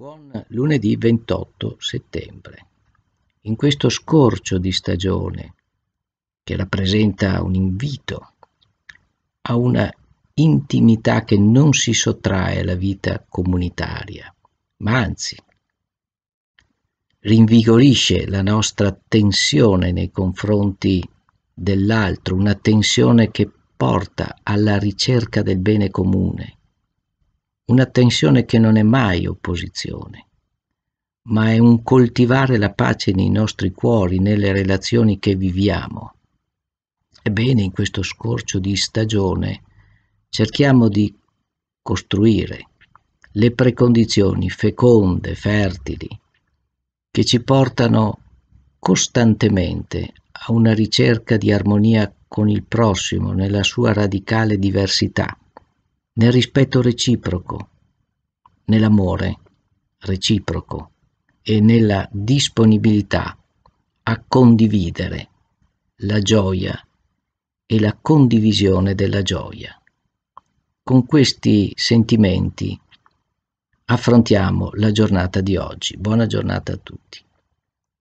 Buon lunedì 28 settembre. In questo scorcio di stagione, che rappresenta un invito a una intimità che non si sottrae alla vita comunitaria, ma anzi rinvigorisce la nostra tensione nei confronti dell'altro, una tensione che porta alla ricerca del bene comune, una tensione che non è mai opposizione, ma è un coltivare la pace nei nostri cuori, nelle relazioni che viviamo. Ebbene, in questo scorcio di stagione cerchiamo di costruire le precondizioni feconde, fertili, che ci portano costantemente a una ricerca di armonia con il prossimo nella sua radicale diversità nel rispetto reciproco, nell'amore reciproco e nella disponibilità a condividere la gioia e la condivisione della gioia. Con questi sentimenti affrontiamo la giornata di oggi. Buona giornata a tutti.